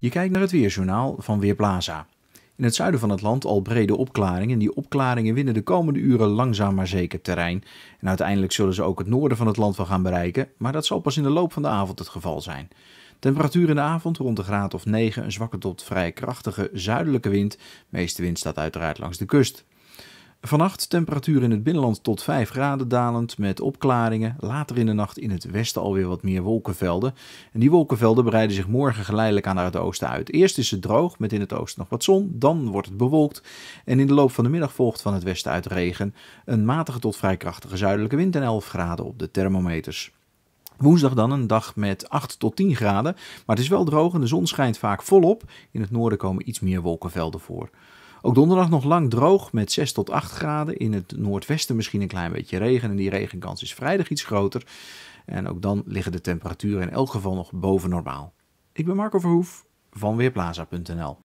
Je kijkt naar het weerjournaal van Weerplaza. In het zuiden van het land al brede opklaringen. die opklaringen winnen de komende uren langzaam maar zeker terrein. En uiteindelijk zullen ze ook het noorden van het land wel gaan bereiken. Maar dat zal pas in de loop van de avond het geval zijn. Temperatuur in de avond rond de graad of 9. Een zwakke tot vrij krachtige zuidelijke wind. De meeste wind staat uiteraard langs de kust. Vannacht temperatuur in het binnenland tot 5 graden dalend met opklaringen. Later in de nacht in het westen alweer wat meer wolkenvelden. En die wolkenvelden breiden zich morgen geleidelijk aan naar het oosten uit. Eerst is het droog met in het oosten nog wat zon, dan wordt het bewolkt. En in de loop van de middag volgt van het westen uit regen. Een matige tot vrij krachtige zuidelijke wind en 11 graden op de thermometers. Woensdag dan een dag met 8 tot 10 graden. Maar het is wel droog en de zon schijnt vaak volop. In het noorden komen iets meer wolkenvelden voor. Ook donderdag nog lang droog met 6 tot 8 graden. In het noordwesten misschien een klein beetje regen. En die regenkans is vrijdag iets groter. En ook dan liggen de temperaturen in elk geval nog boven normaal. Ik ben Marco Verhoef van Weerplaza.nl